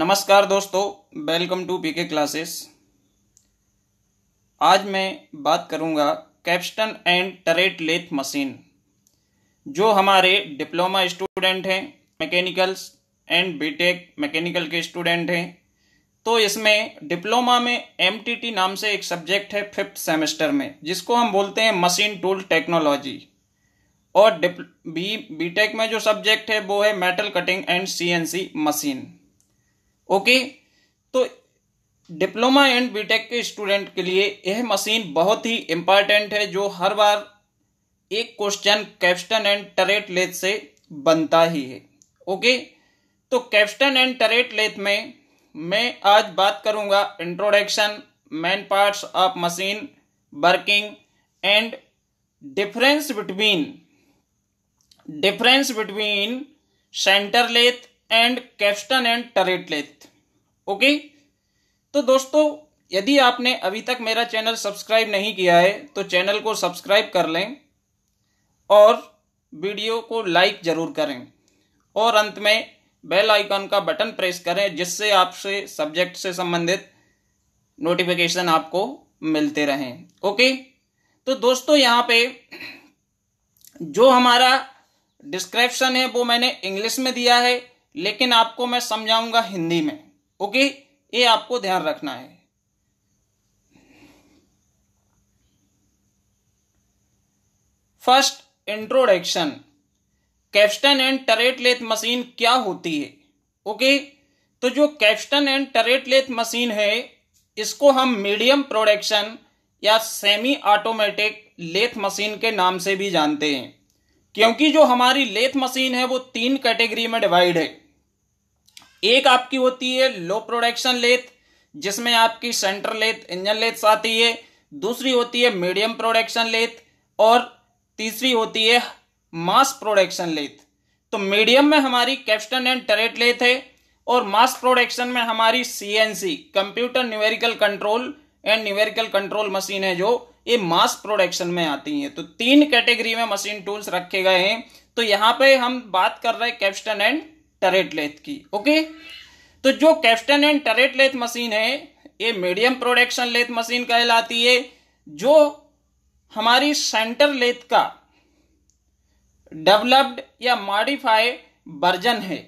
नमस्कार दोस्तों welcome to PK classes आज मैं बात करूंगा capstan and turret lathe machine जो हमारे डिप्लोमा स्टूडेंट हैं मैकेनिकल्स एंड बीटेक मैकेनिकल के स्टूडेंट हैं तो इसमें डिप्लोमा में एमटीटी नाम से एक सब्जेक्ट है फिफ्थ सेमेस्टर में जिसको हम बोलते हैं मशीन टूल टेक्नोलॉजी और डिप बी बीटेक में जो सब्जेक्ट है वो है metal cutting and CNC machine okay तो डिप्लोमा एंड बीटेक के स्टूडेंट के लिए यह मशीन बहुत ही इंपॉर्टेंट है जो हर बार एक question capstan and turret lathe से बनता ही है ओके तो कैप्स्टन एंड टरेट लेथ में मैं आज बात करूंगा introduction main parts of machine working and difference between difference between centre lathe and capstan and turret lathe okay तो दोस्तों यदि आपने अभी तक मेरा चैनल सब्सक्राइब नहीं किया है तो चैनल को सब्सक्राइब कर लें और वीडियो को लाइक ज़रूर करें और अंत में बेल आइकन का बटन प्रेस करें जिससे आपसे सब्जेक्ट से संबंधित नोटिफिकेशन आपको मिलते रहें ओके तो दोस्तों यहाँ पे जो हमारा डिस्क्रिप्शन है वो मैंने इंग्लिश में दिया है लेकिन आपको मैं समझाऊंगा हिंदी में ओके ये आपको ध्यान रखना है first introduction capstan and turret lathe machine क्या होती है ओके तो जो capstan and turret lathe machine है इसको हम मीडियम प्रोडक्शन या सेमी ऑटोमेटिक लेथ मशीन के नाम से भी जानते हैं क्योंकि जो हमारी लेथ मशीन है वो तीन कैटेगरी में डिवाइड है एक आपकी होती है लो प्रोडक्शन लेथ जिसमें आपकी सेंटर लेथ इंजन लेथ आती है दूसरी होती है मीडियम प्रोडक्शन लेथ और तीसरी होती है मास प्रोडक्शन लेथ तो मीडियम में हमारी कैप्टन एंड टरेट लेथ है और मास प्रोडक्शन में हमारी C computer numerical control and numerical control machine है जो ये मास प्रोडक्शन में आती है तो तीन कैटेगरी में मशीन टूल्स रखे गए हैं तो यहाँ पे हम बात कर रहे हैं कैप्टन एंड टरेट लेथ की ओके तो जो captain and turret lathe machine है ये मीडियम प्रोडक्शन लेथ मशीन कहलाती है जो हमारी सेंटर लेथ का डेवलप्ड या मॉडिफाई वर्जन है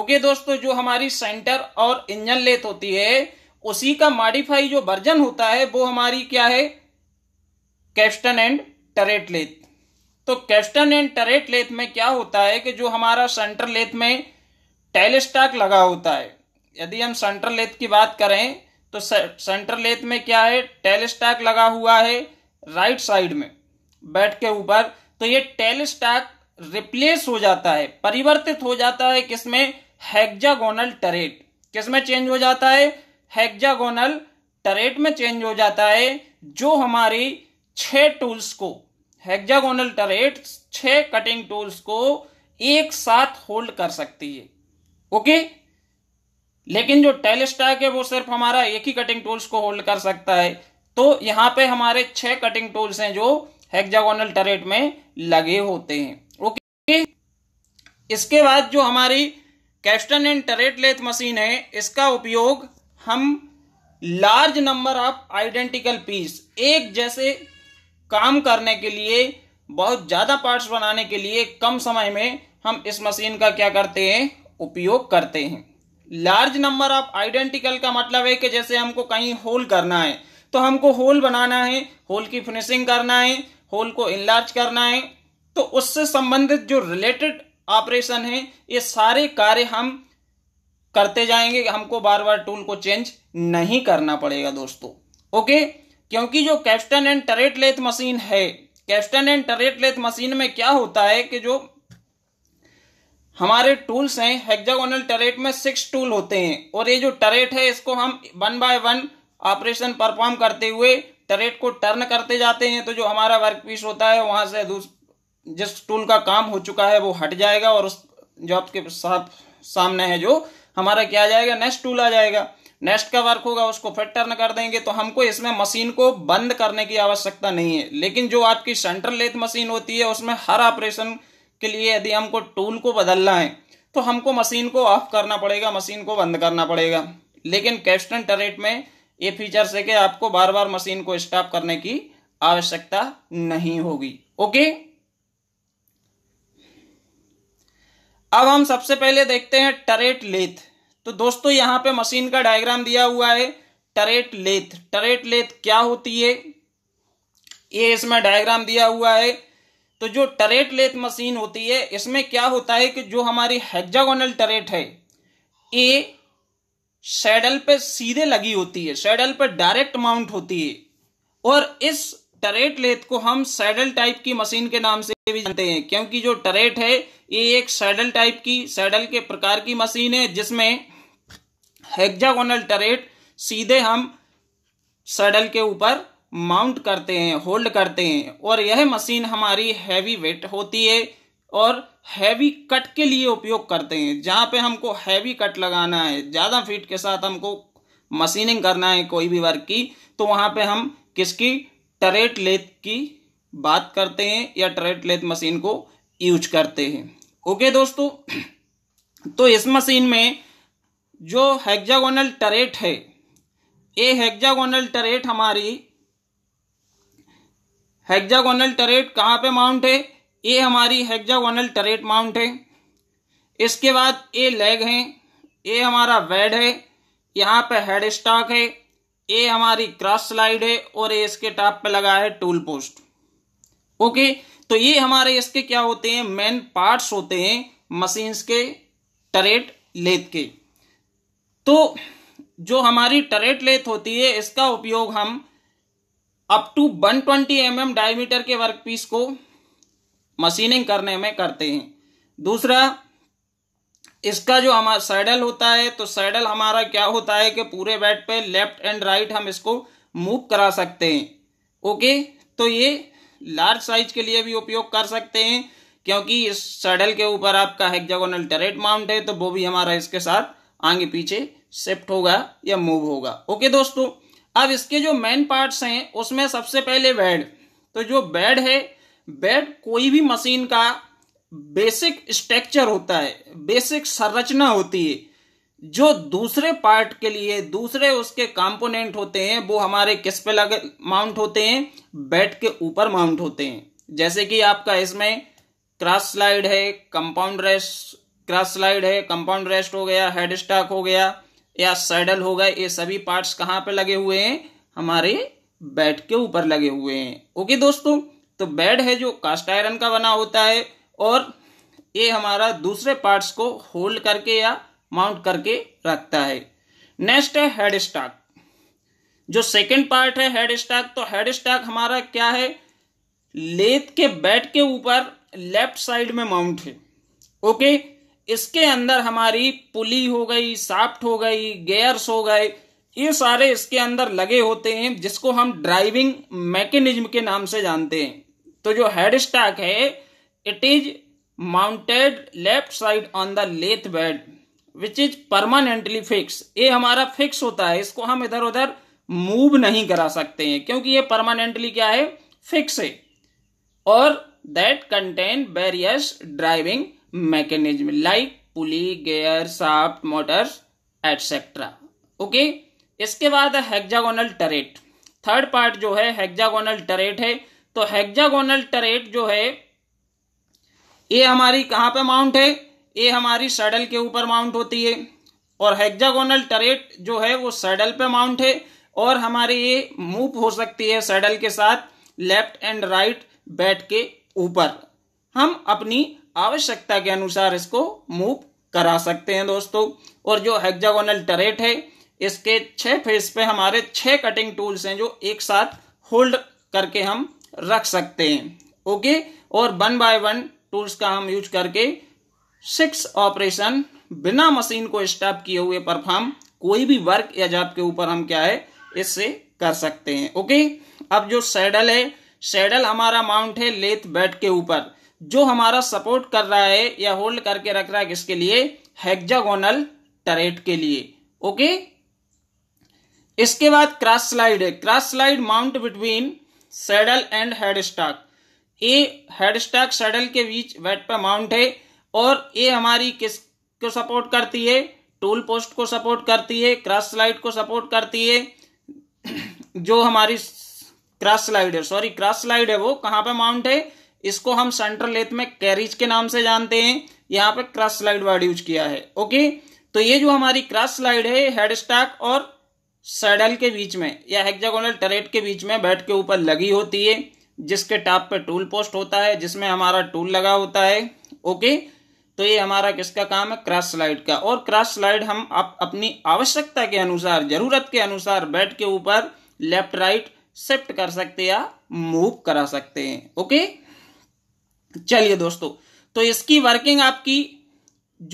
ओके दोस्तों जो हमारी सेंटर और इंजन लेथ होती है उसी का मॉडिफाई जो वर्जन होता है वो हमारी क्या है कैप्टन एंड टरेट लेथ तो कैप्टन एंड टरेट लेथ में क्या होता है कि जो हमारा सेंटर लेथ में टेलस्टाक लगा होता है यदि हम सेंट्रल लेथ की बात करें तो सेंट्रल लेथ में क्या है टेलस्टाक लगा हुआ है राइट साइड में बैट के ऊपर तो ये टेलस्टाक रिप्लेस हो जाता है परिवर्तित हो जाता है किसमें हेक्जागोनल टरेट किसमें चेंज हो जाता है हेक्जागोनल टरेट में चेंज हो जाता है जो हमारी छह टूल्स को हेक्जागोनल टरेट छह कटिंग टूल्स को एक साथ होल्ड कर सकती है ओके लेकिन जो टेल स्टैक है वो सिर्फ हमारा एक ही कटिंग टूल्स को होल्ड कर सकता है तो यहां पे हमारे छह कटिंग टूल्स हैं जो हेक्जागोनल टरेट में लगे होते हैं ओके इसके बाद जो हमारी capstan and turret lathe machine है इसका उपयोग हम large number of identical piece एक जैसे काम करने के लिए बहुत ज़्यादा पार्ट्स बनाने के लिए कम समय में हम इस मशीन का क्या करते हैं उपयोग करते हैं लार्ज नंबर ऑफ आइडेंटिकल का मतलब है कि जैसे हमको कहीं होल करना है तो हमको होल बनाना है होल की फिनिशिंग करना है होल को इनलार्ज करना है तो उससे संबंधित जो रिलेटेड ऑपरेशन है ये सारे कार्य हम करते जाएंगे हमको बार बार टूल को चेंज नहीं करना पड़ेगा दोस्तों ओके क्योंकि जो captain and turret lathe machine है captain and turret lathe machine में क्या होता है कि जो हमारे टूल्स हैं हेक्जागोनल टरेट में सिक्स टूल होते हैं और ये जो टरेट है इसको हम one by one operation perform करते हुए टरेट को टर्न करते जाते हैं तो जो हमारा वर्क पीस होता है वहां से जिस टूल का काम हो चुका है वो हट जाएगा और उस जॉब के साथ सामने है जो हमारा क्या आ जाएगा नेक्स्ट टूल आ जाएगा नेक्स्ट का वर्क होगा उसको फिर टर्न कर देंगे तो हमको इसमें मशीन को बंद करने की आवश्यकता नहीं है लेकिन जो आपकी सेंट्रल लेथ मशीन होती है उसमें हर ऑपरेशन के लिए यदि हमको टूल को बदलना है तो हमको मशीन को ऑफ करना पड़ेगा मशीन को बंद करना पड़ेगा लेकिन कैप्स्टन टरेट में ये फीचर्स है कि आपको बार बार मशीन को स्टॉप करने की आवश्यकता नहीं होगी ओके अब हम सबसे पहले देखते हैं टरेट लेथ तो दोस्तों यहां पे मशीन का डायग्राम दिया हुआ है टरेट लेथ टरेट लेथ क्या होती है ये इसमें डायग्राम दिया हुआ है तो जो टरेट लेथ मशीन होती है इसमें क्या होता है कि जो हमारी हेक्जागोनल टरेट है ए सैडल पे सीधे लगी होती है सैडल पे डायरेक्ट माउंट होती है और इस टरेट लेथ को हम सैडल टाइप की मशीन के नाम से भी जानते हैं क्योंकि जो टरेट है ये एक सैडल टाइप की सैडल के प्रकार की मशीन है जिसमें हेक्जागोनल टरेट सीधे हम सैडल के ऊपर माउंट करते हैं होल्ड करते हैं और यह मशीन हमारी हैवी वेट होती है और हैवी कट के लिए उपयोग करते हैं जहाँ पे हमको हैवी कट लगाना है ज़्यादा फीट के साथ हमको मशीनिंग करना है कोई भी वर्क की तो वहाँ पे हम किसकी टरेट लेथ की बात करते हैं या टरेट लेथ मशीन को यूज करते हैं ओके दोस्तों तो इस मशीन में जो हेक्जागोनल टरेट है ये हेक्जागोनल टरेट हमारी हेक्जागोनल टरेट कहाँ पे माउंट है ये हमारी हेक्जागोनल टरेट माउंट है इसके बाद ये लेग है ये हमारा वेड है यहाँ पे हेड स्टॉक है ये हमारी क्रॉस स्लाइड है और ये इसके टॉप पे लगा है टूल पोस्ट ओके तो ये हमारे इसके क्या होते हैं मेन पार्ट्स होते हैं मशीन्स के टरेट लेथ के तो जो हमारी टरेट लेथ होती है इसका उपयोग हम up to 120 twenty mm diameter के वर्कपीस को मशीनिंग करने में करते हैं दूसरा इसका जो हमारा सैडल होता है तो सैडल हमारा क्या होता है कि पूरे बेड पे लेफ्ट एंड राइट हम इसको मूव करा सकते हैं ओके तो ये लार्ज साइज के लिए भी उपयोग कर सकते हैं क्योंकि इस सैडल के ऊपर आपका हेक्जागोनल टरेट माउंट है तो वो भी हमारा इसके साथ आगे पीछे शिफ्ट होगा या मूव होगा ओके दोस्तों अब इसके जो मेन पार्ट्स हैं उसमें सबसे पहले बेड तो जो बेड है बेड कोई भी मशीन का बेसिक स्ट्रक्चर होता है बेसिक संरचना होती है जो दूसरे पार्ट के लिए दूसरे उसके कंपोनेंट होते हैं वो हमारे किस पे लगे माउंट होते हैं बेड के ऊपर माउंट होते हैं जैसे कि आपका इसमें क्रॉस स्लाइड है कंपाउंड रेस्ट क्रॉस स्लाइड है कंपाउंड रेस्ट हो गया हेड स्टॉक हो गया या सैडल हो गए ये सभी पार्ट्स कहाँ पे लगे हुए हैं हमारे बेड के ऊपर लगे हुए हैं ओके दोस्तों तो बेड है जो कास्ट आयरन का बना होता है और ये हमारा दूसरे पार्ट्स को होल्ड करके या माउंट करके रखता है नेक्स्ट है हेड स्टॉक जो सेकंड पार्ट है हेड स्टॉक तो हेड स्टॉक हमारा क्या है लेथ के बेड के ऊपर लेफ्ट साइड में माउंट है ओके इसके अंदर हमारी पुली हो गई साफ्ट हो गई गेयर्स हो गए ये सारे इसके अंदर लगे होते हैं जिसको हम ड्राइविंग मैकेनिज्म के नाम से जानते हैं तो जो हेड स्टॉक है it is mounted left side on the lathe bed which is permanently fix ये हमारा फिक्स होता है इसको हम इधर उधर मूव नहीं करा सकते हैं क्योंकि ये परमानेंटली क्या है फिक्स है और that contain various driving mechanism like pulley gear shaft motors etcetera okay इसके बाद हेक्जागोनल टरेट थर्ड पार्ट जो है हेक्जागोनल टरेट है तो हेक्जागोनल टरेट जो है ये हमारी कहां पे माउंट है ये हमारी सडल के ऊपर माउंट होती है और हेक्जागोनल टरेट जो है वो सडल पे माउंट है और हमारे ये मूव हो सकती है सडल के साथ लेफ्ट एंड राइट बैट के ऊपर हम अपनी आवश्यकता के अनुसार इसको मूव करा सकते हैं दोस्तों और जो हेक्जागोनल टरेट है इसके छह फेस पे हमारे छह कटिंग टूल्स हैं जो एक साथ होल्ड करके हम रख सकते हैं ओके और वन बाय वन टूल्स का हम यूज करके सिक्स ऑपरेशन बिना मशीन को स्टॉप किए हुए परफॉर्म कोई भी वर्क या जॉब के ऊपर हम क्या है इससे कर सकते हैं ओके अब जो सैडल है सैडल हमारा माउंट है लेथ बेड के ऊपर जो हमारा सपोर्ट कर रहा है या होल्ड करके रख रहा है किसके लिए हेक्जागोनल टरेट के लिए ओके इसके बाद क्रॉस स्लाइड है cross slide mount between saddle and headstock a headstock saddle के बीच वेट पर माउंट है और ए हमारी किस को सपोर्ट करती है टूल पोस्ट को सपोर्ट करती है क्रॉस स्लाइड को सपोर्ट करती है जो हमारी क्रॉस स्लाइड है सॉरी क्रॉस स्लाइड है वो कहां पर माउंट है इसको हम सेंट्रल लेथ में कैरिज के नाम से जानते हैं यहाँ पे क्रॉस स्लाइड वर्ड यूज किया है ओके तो ये जो हमारी क्रॉस स्लाइड है हेड स्टैक और सैडल के बीच में या हेक्जागोनल टरेट के बीच में बैट के ऊपर लगी होती है जिसके टॉप पे टूल पोस्ट होता है जिसमें हमारा टूल लगा होता है ओके तो ये हमारा किसका काम है क्रॉस स्लाइड का और क्रॉस स्लाइड हम आप अपनी आवश्यकता के अनुसार जरूरत के अनुसार बैट के ऊपर लेफ्ट राइट शिफ्ट कर सकते या मूव करा सकते हैं ओके चलिए दोस्तों तो इसकी वर्किंग आपकी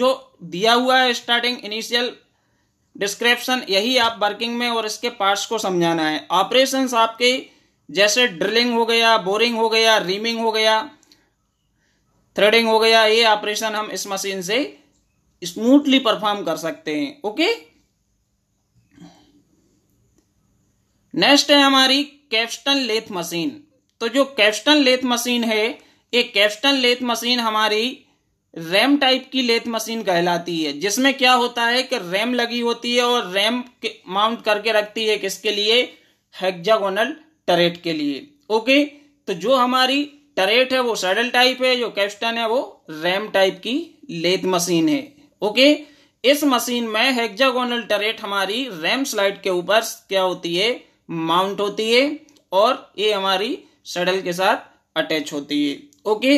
जो दिया हुआ है स्टार्टिंग इनिशियल डिस्क्रिप्शन यही आप वर्किंग में और इसके पार्ट्स को समझाना है ऑपरेशंस आपके जैसे ड्रिलिंग हो गया बोरिंग हो गया रीमिंग हो गया थ्रेडिंग हो गया ये ऑपरेशन हम इस मशीन से स्मूथली परफॉर्म कर सकते हैं ओके नेक्स्ट है हमारी कैप्स्टन लेथ मशीन तो जो कैप्स्टन लेथ मशीन है एक कैप्टन लेथ मशीन हमारी रैम टाइप की लेथ मशीन कहलाती है जिसमें क्या होता है कि रैम लगी होती है और रैम माउंट करके रखती है किसके लिए हेक्जागोनल टरेट के लिए ओके तो जो हमारी टरेट है वो सैडल टाइप है जो कैप्टन है वो रैम टाइप की लेथ मशीन है ओके इस मशीन में हेक्जागोनल टरेट हमारी रैम स्लाइड के ऊपर क्या होती है माउंट होती है और ये हमारी सैडल के साथ अटैच होती है ओके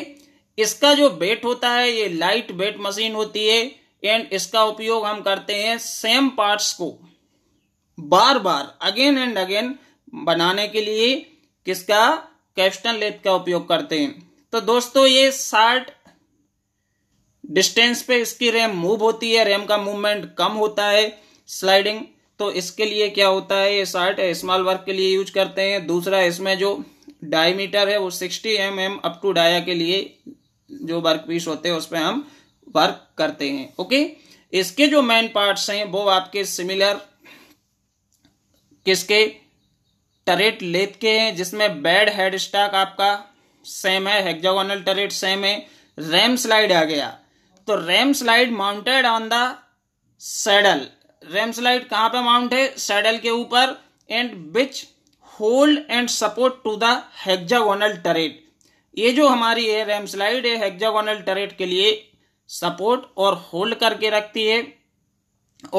इसका जो बेट होता है ये लाइट बेट मशीन होती है एंड इसका उपयोग हम करते हैं सेम पार्ट्स को बार बार अगेन एंड अगेन बनाने के लिए किसका कैप्शन लेथ का उपयोग करते हैं तो दोस्तों ये शार्ट डिस्टेंस पे इसकी रैम मूव होती है रैम का मूवमेंट कम होता है स्लाइडिंग तो इसके लिए क्या होता है ये शार्ट स्मॉल वर्क के लिए यूज करते हैं दूसरा इसमें जो डायमीटर है वो sixty M M up to dia के लिए जो वर्क पीस होते हैं उस पर हम वर्क करते हैं ओके इसके जो मेन पार्ट्स हैं वो आपके सिमिलर किसके टरेट लेथ के हैं जिसमें बेड हेड स्टॉक आपका सेम है हेक्जागोनल टरेट सेम है रैम स्लाइड आ गया तो ram slide mounted on the saddle ram slide कहाँ पे माउंट है सैडल के ऊपर and which hold and support to the hexagonal turret ये जो हमारी है रैम स्लाइड है हेक्जागोनल टरेट के लिए सपोर्ट और होल्ड करके रखती है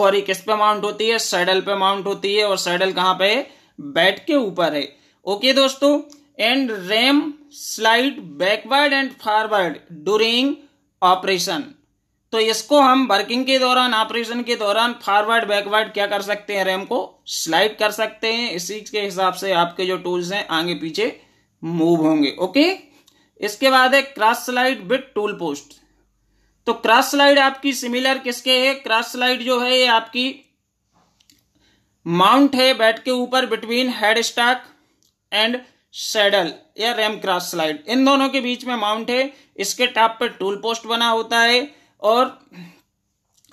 और ये किस पे माउंट होती है सैडल पे माउंट होती है और सैडल कहाँ पे है बैट के ऊपर है ओके दोस्तों and ram slide backward and forward during operation तो इसको हम वर्किंग के दौरान ऑपरेशन के दौरान फॉरवर्ड बैकवर्ड क्या कर सकते हैं रैम को स्लाइड कर सकते हैं इसी के हिसाब से आपके जो टूल्स हैं आगे पीछे मूव होंगे ओके इसके बाद है cross slide with tool post तो क्रॉस स्लाइड आपकी सिमिलर किसके है क्रॉस स्लाइड जो है ये आपकी माउंट है बैट के ऊपर between headstock and saddle या रैम क्रॉस स्लाइड इन दोनों के बीच में माउंट है इसके टॉप पर टूल पोस्ट बना होता है और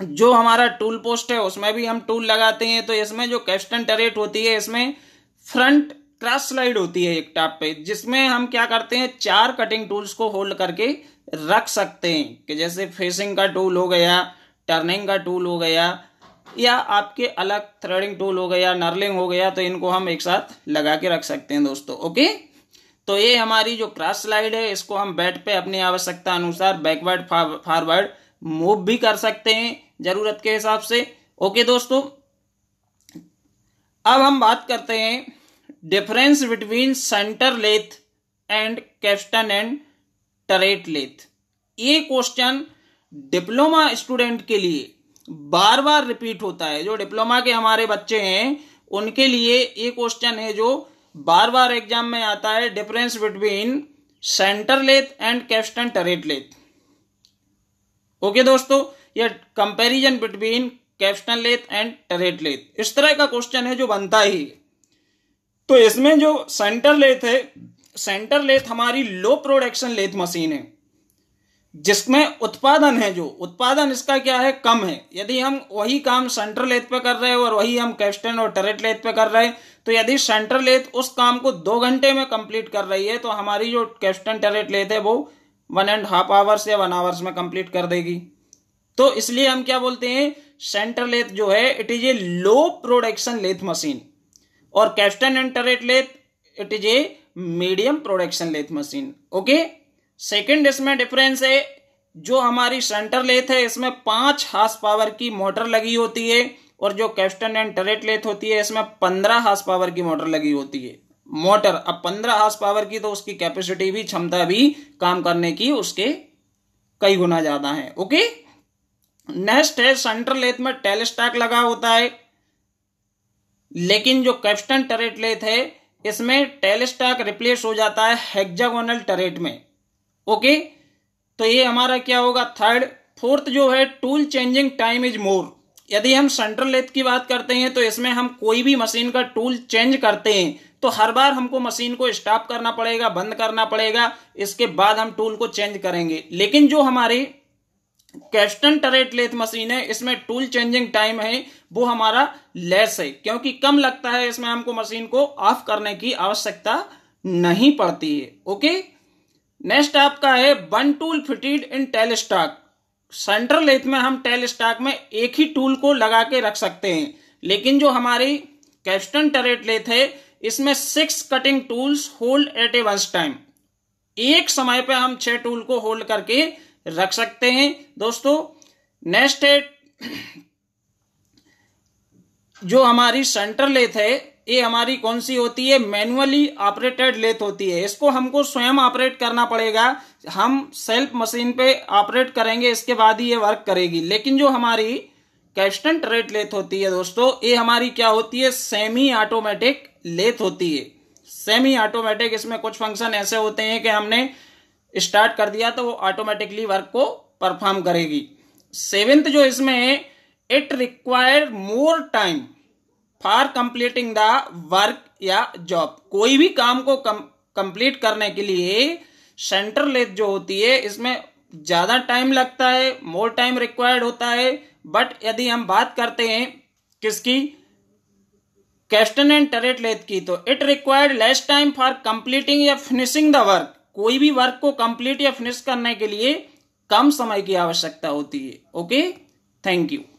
जो हमारा टूल पोस्ट है उसमें भी हम टूल लगाते हैं तो इसमें जो कैस्टन टरेट होती है इसमें फ्रंट क्रॉस स्लाइड होती है एक टॉप पे जिसमें हम क्या करते हैं चार कटिंग टूल्स को होल्ड करके रख सकते हैं कि जैसे फेसिंग का टूल हो गया टर्निंग का टूल हो गया या आपके अलग थ्रेडिंग टूल हो गया नर्लिंग हो गया तो इनको हम एक साथ लगा के रख सकते हैं दोस्तों ओके तो ये हमारी जो क्रॉस स्लाइड है इसको हम बैट पे अपनी आवश्यकता अनुसार बैकवर्ड फॉरवर्ड मूव भी कर सकते हैं ज़रूरत के हिसाब से ओके दोस्तों अब हम बात करते हैं difference between centre lathe and capstan and turret lathe ये क्वेश्चन डिप्लोमा स्टूडेंट के लिए बार बार रिपीट होता है जो डिप्लोमा के हमारे बच्चे हैं उनके लिए ये क्वेश्चन है जो बार बार एग्जाम में आता है difference between centre lathe and capstan turret lathe okay दोस्तों ये comparison between capstan lathe and turret lathe इस तरह का क्वेश्चन है जो बनता ही है तो इसमें जो सेंटर लेथ है सेंटर लेथ हमारी लो प्रोडक्शन लेथ मशीन है जिसमें उत्पादन है जो उत्पादन इसका क्या है कम है यदि हम वही काम सेंटर लेथ पे कर रहे हैं और वही हम कैप्स्टन और टरेट लेथ पे कर रहे हैं तो यदि सेंटर लेथ उस काम को दो घंटे में कंप्लीट कर रही है तो हमारी जो कैप्टन टरेट लेथ है वो वन एंड हाफ आवर्स या वन आवर्स में कंप्लीट कर देगी तो इसलिए हम क्या बोलते हैं सेंटर लेथ जो है it is a low production lathe machine और capstan and turret lathe it is a medium production lathe machine okay second इसमें डिफरेंस है जो हमारी सेंटर लेथ है इसमें पांच हाथ पावर की मोटर लगी होती है और जो कैप्टन एंड टरेट लेथ होती है इसमें पंद्रह हाथ पावर की मोटर लगी होती है मोटर अब पंद्रह हाउस पावर की तो उसकी कैपेसिटी भी क्षमता भी काम करने की उसके कई गुना ज्यादा है ओके नेक्स्ट है सेंट्रल लेथ में टेलस्टैक लगा होता है लेकिन जो कैप्टन टरेट लेथ है इसमें टेलस्टैक रिप्लेस हो जाता है हेक्जागोनल टरेट में ओके तो ये हमारा क्या होगा थर्ड फोर्थ जो है tool changing time is more यदि हम सेंट्रल लेथ की बात करते हैं तो इसमें हम कोई भी मशीन का टूल चेंज करते हैं तो हर बार हमको मशीन को स्टॉप करना पड़ेगा बंद करना पड़ेगा इसके बाद हम टूल को चेंज करेंगे लेकिन जो हमारी कैस्टन टरेट लेथ मशीन है इसमें टूल चेंजिंग टाइम है वो हमारा लेस है क्योंकि कम लगता है इसमें हमको मशीन को ऑफ करने की आवश्यकता नहीं पड़ती है ओके नेक्स्ट आपका है one tool fitted in tailstock central lathe में हम टेल स्टॉक में एक ही टूल को लगा के रख सकते हैं लेकिन जो हमारी कैस्टन टरेट लेथ है इसमें six cutting tools hold at a once time एक समय पे हम छह टूल को होल्ड करके रख सकते हैं दोस्तों नेक्स्ट है जो हमारी सेंटर लेथ है ये हमारी कौन सी होती है मैनुअली ऑपरेटेड लेथ होती है इसको हमको स्वयं ऑपरेट करना पड़ेगा हम सेल्फ मशीन पे ऑपरेट करेंगे इसके बाद ही ये वर्क करेगी लेकिन जो हमारी कैस्टेंट रेट लेथ होती है दोस्तों ये हमारी क्या होती है सेमी ऑटोमेटिक लेथ होती है सेमी ऑटोमेटिक इसमें कुछ फंक्शन ऐसे होते हैं कि हमने स्टार्ट कर दिया तो वो ऑटोमेटिकली वर्क को परफॉर्म करेगी सेवेंथ जो इसमें है it require more time for completing the work या जॉब कोई भी काम को कंप्लीट करने के लिए सेंटर लेथ जो होती है इसमें ज़्यादा टाइम लगता है मोर टाइम रिक्वायर्ड होता है बट यदि हम बात करते हैं किसकी कैस्टन एंड टरेट लेथ की तो it required less time for completing या फिनिशिंग द वर्क कोई भी वर्क को कंप्लीट या फिनिश करने के लिए कम समय की आवश्यकता होती है ओके थैंक यू